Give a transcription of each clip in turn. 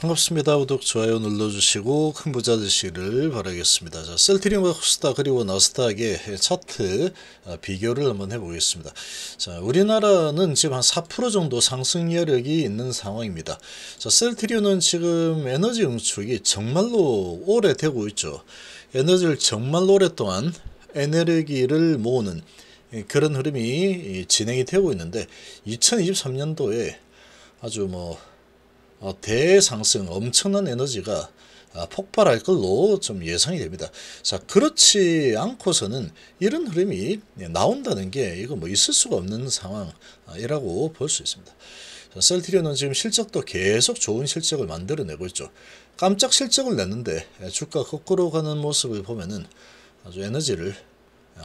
반갑습니다. 구독, 좋아요 눌러주시고 큰 부자 되시기를 바라겠습니다. 자, 셀트리움과 코스닥 그리고 나스닥의 차트 어, 비교를 한번 해보겠습니다. 자, 우리나라는 지금 한 4% 정도 상승 여력이 있는 상황입니다. 자, 셀트리움은 지금 에너지 응축이 정말로 오래 되고 있죠. 에너지를 정말 오랫동안 에너지를 모으는 예, 그런 흐름이 진행이 되고 있는데 2023년도에 아주 뭐 어, 대상승 엄청난 에너지가 아, 폭발할 걸로 좀 예상이 됩니다. 자 그렇지 않고서는 이런 흐름이 예, 나온다는 게 이거 뭐 있을 수가 없는 상황이라고 볼 수 있습니다. 자, 셀트리온은 지금 실적도 계속 좋은 실적을 만들어내고 있죠. 깜짝 실적을 냈는데 예, 주가 거꾸로 가는 모습을 보면은 아주 에너지를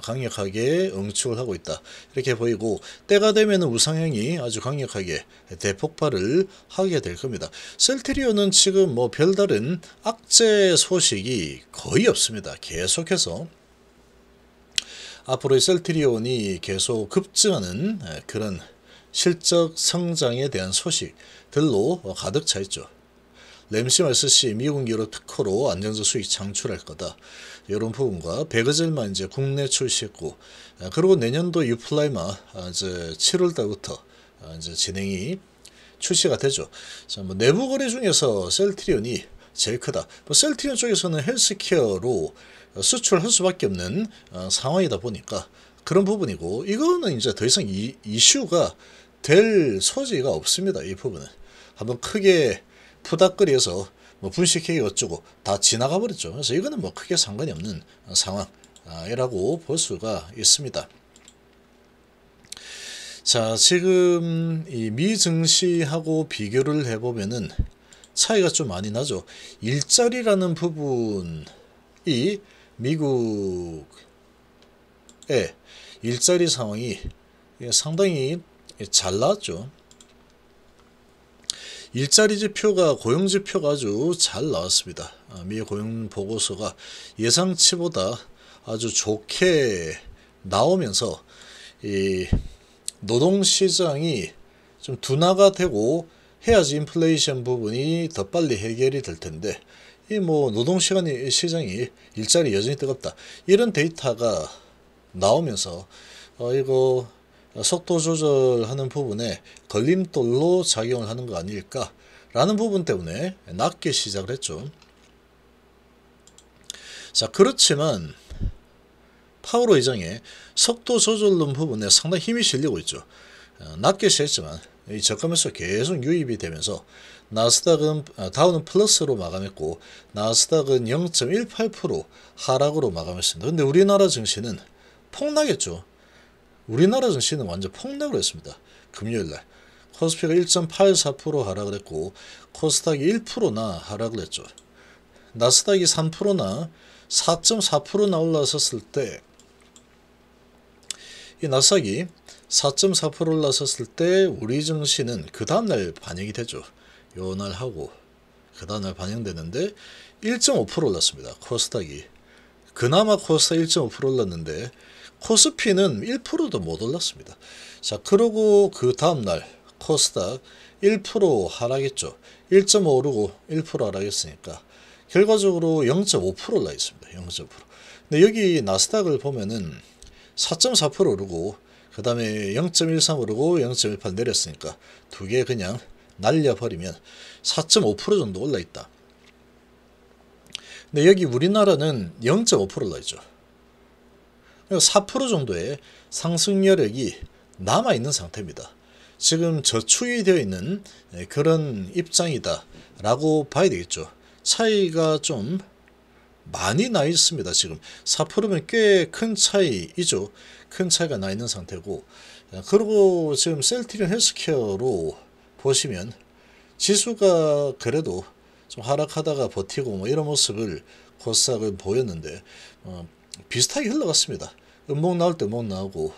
강력하게 응축을 하고 있다. 이렇게 보이고 때가 되면 우상향이 아주 강력하게 대폭발을 하게 될 겁니다. 셀트리온은 지금 뭐 별다른 악재 소식이 거의 없습니다. 계속해서 앞으로의 셀트리온이 계속 급증하는 그런 실적 성장에 대한 소식들로 가득 차 있죠. 램시마스시 미국 유럽 특허로 안정적 수익 창출할 거다. 이런 부분과 베그젤만 이제 국내 출시했고 아, 그리고 내년도 유플라이마 아, 이제 7월 달부터 아, 이제 진행이 출시가 되죠. 자, 뭐 내부 거래 중에서 셀트리온이 제일 크다. 뭐 셀트리온 쪽에서는 헬스케어로 수출할 수밖에 없는 어, 상황이다 보니까 그런 부분이고 이거는 이제 더 이상 이, 이슈가 될 소지가 없습니다. 이 부분은 한번 크게 푸닥거리에서 뭐 분식회의 어쩌고 다 지나가 버렸죠. 그래서 이거는 뭐 크게 상관이 없는 상황이라고 볼 수가 있습니다. 자 지금 이 미증시하고 비교를 해보면은 차이가 좀 많이 나죠. 일자리라는 부분이 미국의 일자리 상황이 상당히 잘 나왔죠. 일자리 지표가 고용 지표가 아주 잘 나왔습니다. 아, 미 고용 보고서가 예상치보다 아주 좋게 나오면서 이 노동 시장이 좀 둔화가 되고 해야지 인플레이션 부분이 더 빨리 해결이 될 텐데 이 뭐 노동 시간이 시장이 일자리 여전히 뜨겁다 이런 데이터가 나오면서 어 이거 속도 조절하는 부분에 걸림돌로 작용을 하는 거 아닐까라는 부분 때문에 낮게 시작을 했죠. 자 그렇지만 파우로 의장의 속도 조절론 부분에 상당히 힘이 실리고 있죠. 어, 낮게 시했지만 이 저가면서 계속 유입이 되면서 나스닥은 어, 다운은 플러스로 마감했고 나스닥은 0.18% 하락으로 마감했습니다. 근데 우리나라 증시는 폭락했죠. 우리나라 증시는 완전 폭락을 했습니다. 금요일날 코스피가 1.84% 하락을 했고 코스닥이 1%나 하락을 했죠. 나스닥이 3%나 4.4%나 올라섰을 때 이 나스닥이 4.4% 올라섰을 때 우리 증시는 그 다음날 반영이 되죠. 요 날 하고 그 다음날 반영되는데 1.5% 올랐습니다. 코스닥이 그나마 코스닥 1.5% 올랐는데 코스피는 1%도 못 올랐습니다. 자, 그러고 그 다음날 코스닥 1% 하락했죠. 1.5 오르고 1% 하락했으니까 결과적으로 0.5% 올라 있습니다. 0.5. 근데 여기 나스닥을 보면은 4.4% 오르고 그 다음에 0.13 오르고 0.18 내렸으니까 두 개 그냥 날려버리면 4.5% 정도 올라있다. 근데 여기 우리나라는 0.5% 올라있죠. 4% 정도의 상승 여력이 남아있는 상태입니다. 지금 저축이 되어 있는 예, 그런 입장이다 라고 봐야 되겠죠. 차이가 좀 많이 나 있습니다. 지금 4%면 꽤 큰 차이이죠. 큰 차이가 나 있는 상태고 예, 그리고 지금 셀트리온 헬스케어로 보시면 지수가 그래도 좀 하락하다가 버티고 뭐 이런 모습을 코스닥은 보였는데 어, 비슷하게 흘러갔습니다. 음봉 나올 때 못 나오고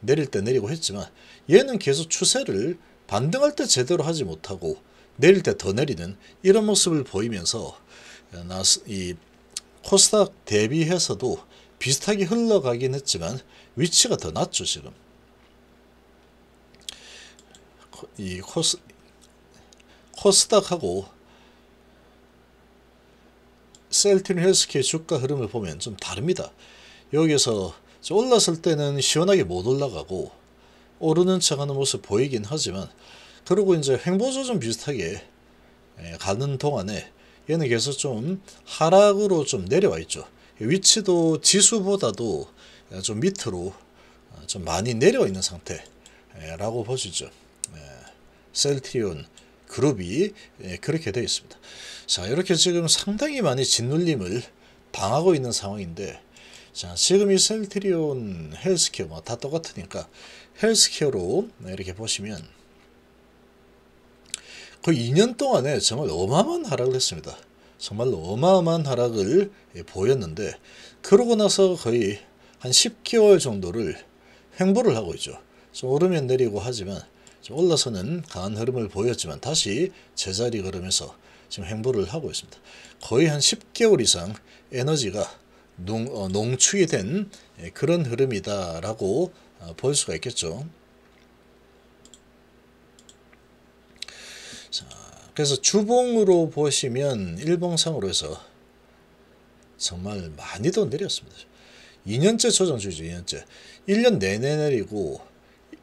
내릴 때 내리고 했지만 얘는 계속 추세를 반등할 때 제대로 하지 못하고 내릴 때 더 내리는 이런 모습을 보이면서 어, 이 코스닥 대비해서도 비슷하게 흘러가긴 했지만 위치가 더 낮죠 지금 이 코스 코스닥하고 셀틴 헬스케 주가 흐름을 보면 좀 다릅니다 여기서 올랐을 때는 시원하게 못 올라가고 오르는 척하는 모습 보이긴 하지만 그리고 이제 횡보조 좀 비슷하게 예, 가는 동안에 얘는 계속 좀 하락으로 좀 내려와 있죠. 위치도 지수보다도 예, 좀 밑으로 어, 좀 많이 내려와 있는 상태라고 예, 보시죠. 셀트리온 그룹이 그렇게 되어 있습니다. 자 이렇게 지금 상당히 많이 짓눌림을 당하고 있는 상황인데 자, 지금 이 셀트리온 헬스케어 뭐다 똑같으니까 헬스케어로 이렇게 보시면 거 2년 동안에 정말 어마어마한 하락을 했습니다. 정말로 어마어마한 하락을 예, 보였는데 그러고 나서 거의 한 10개월 정도를 횡보를 하고 있죠. 좀 오르면 내리고 하지만 좀 올라서는 강한 흐름을 보였지만 다시 제자리 걸으면서 지금 횡보를 하고 있습니다. 거의 한 10개월 이상 에너지가 농, 어, 농축이 된 예, 그런 흐름이다라고 어, 볼 수가 있겠죠. 자, 그래서 주봉으로 보시면 일봉상으로 해서 정말 많이도 내렸습니다. 2년째 조정 중죠 2년째. 1년 내내 내리고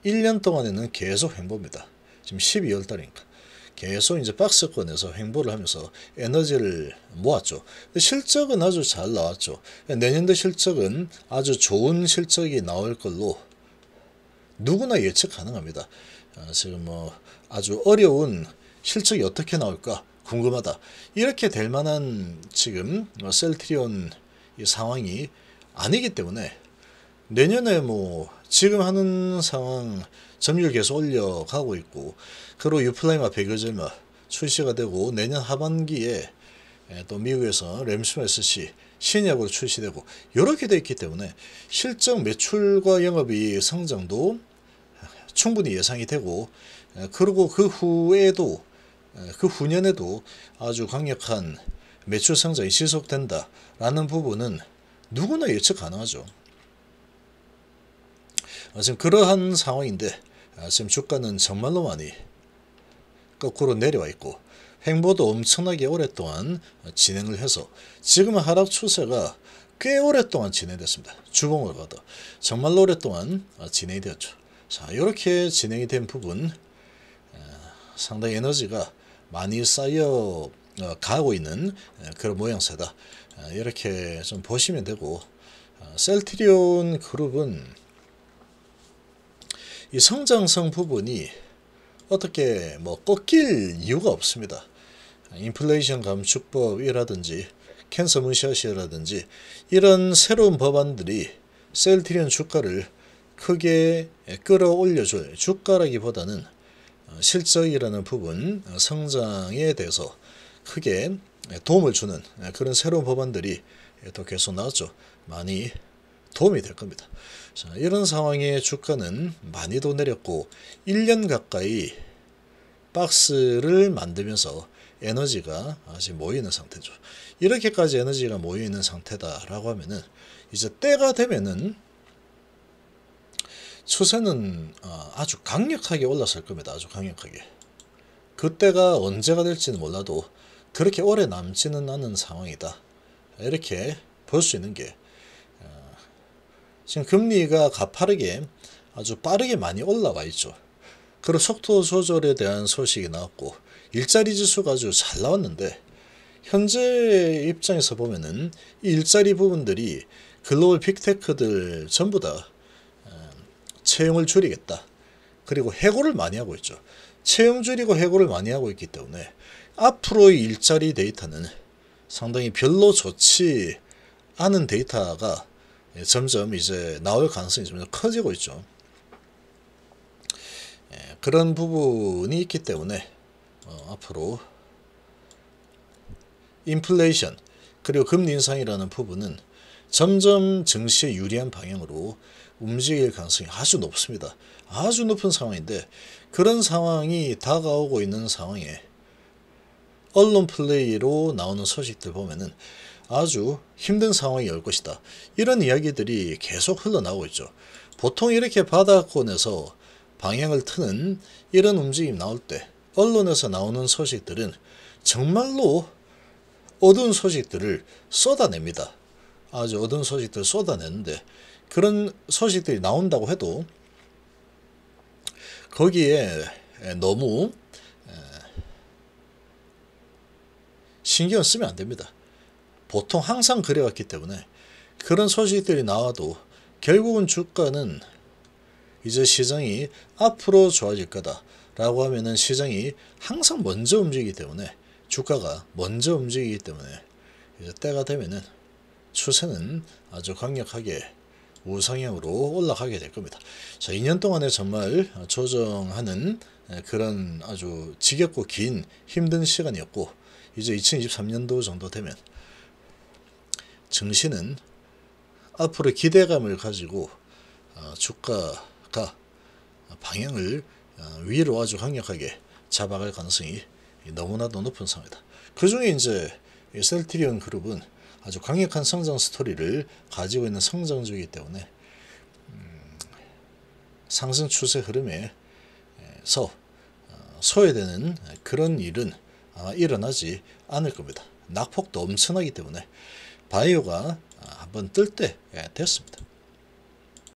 1년 동안에는 계속 횡보입니다. 지금 12월 달이니까. 계속 이제 박스권에서 횡보를 하면서 에너지를 모았죠. 실적은 아주 잘 나왔죠. 내년도 실적은 아주 좋은 실적이 나올 걸로 누구나 예측 가능합니다. 아, 지금 뭐 아주 어려운 실적이 어떻게 나올까 궁금하다. 이렇게 될 만한 지금 뭐 셀트리온 상황이 아니기 때문에 내년에 뭐 지금 하는 상황 점유율 계속 올려가고 있고 그리고 유플라이마 배교절마 뭐 출시가 되고 내년 하반기에 예, 또 미국에서 램스마 SC 신약으로 출시되고 이렇게 돼 있기 때문에 실적 매출과 영업이 성장도 충분히 예상이 되고 예, 그리고 그 후에도 예, 그 후년에도 아주 강력한 매출 성장이 지속된다라는 부분은 누구나 예측 가능하죠. 지금 그러한 상황인데 아, 지금 주가는 정말로 많이 거꾸로 내려와 있고 행보도 엄청나게 오랫동안 진행을 해서 지금 하락 추세가 꽤 오랫동안 진행됐습니다. 주봉을 봐도 정말로 오랫동안 진행이 되었죠. 자 이렇게 진행이 된 부분 아, 상당히 에너지가 많이 쌓여 어, 가고 있는 아, 그런 모양새다. 이렇게 좀 보시면 되고 셀트리온 그룹은 이 성장성 부분이 어떻게 뭐 꺾일 이유가 없습니다. 인플레이션 감축법이라든지 캔서 문시아라든지 이런 새로운 법안들이 셀트리온 주가를 크게 끌어올려줄 주가라기보다는 실적이라는 부분 성장에 대해서 크게 도움을 주는 그런 새로운 법안들이 또 계속 나왔죠. 많이 도움이 될 겁니다. 자, 이런 상황에 주가는 많이도 내렸고 1년 가까이 박스를 만들면서 에너지가 아직 모이는 상태죠. 이렇게까지 에너지가 모여있는 상태다라고 하면은 이제 때가 되면은 추세는 아, 아주 강력하게 올랐을 겁니다. 아주 강력하게. 그때가 언제가 될지는 몰라도 그렇게 오래 남지는 않은 상황이다. 이렇게 볼 수 있는 게 지금 금리가 가파르게 아주 빠르게 많이 올라와 있죠. 그리고 속도 조절에 대한 소식이 나왔고 일자리 지수가 아주 잘 나왔는데 현재 입장에서 보면은 일자리 부분들이 글로벌 빅테크들 전부 다 어, 채용을 줄이겠다. 그리고 해고를 많이 하고 있죠. 채용 줄이고 해고를 많이 하고 있기 때문에 앞으로의 일자리 데이터는 상당히 별로 좋지 않은 데이터가 예, 점점 이제 나올 가능성이 점점 커지고 있죠. 예, 그런 부분이 있기 때문에 어, 앞으로 인플레이션 그리고 금리 인상이라는 부분은 점점 증시에 유리한 방향으로 움직일 가능성이 아주 높습니다. 아주 높은 상황인데 그런 상황이 다가오고 있는 상황에 언론 플레이로 나오는 소식들 보면은 아주 힘든 상황이 올 것이다. 이런 이야기들이 계속 흘러나오고 있죠. 보통 이렇게 바다권에서 방향을 트는 이런 움직임 나올 때 언론에서 나오는 소식들은 정말로 어두운 소식들을 쏟아냅니다. 아주 어두운 소식들을 쏟아내는데 그런 소식들이 나온다고 해도 거기에 너무 신경 쓰면 안 됩니다. 보통 항상 그래왔기 때문에 그런 소식들이 나와도 결국은 주가는 이제 시장이 앞으로 좋아질 거다 라고 하면은 시장이 항상 먼저 움직이기 때문에 주가가 먼저 움직이기 때문에 이제 때가 되면은 추세는 아주 강력하게 우상향으로 올라가게 될 겁니다. 자, 2년 동안에 정말 조정하는 그런 아주 지겹고 긴 힘든 시간이었고 이제 2023년도 정도 되면 증시는 앞으로 기대감을 가지고 어, 주가가 방향을 어, 위로 아주 강력하게 잡아갈 가능성이 너무나도 높은 상황이다. 그 중에 이제 셀트리온 그룹은 아주 강력한 성장 스토리를 가지고 있는 성장주이기 때문에 음, 상승 추세 흐름에서 어, 소외되는 그런 일은 아마 일어나지 않을 겁니다. 낙폭도 엄청나기 때문에 바이오가 한번 뜰때 예, 됐습니다.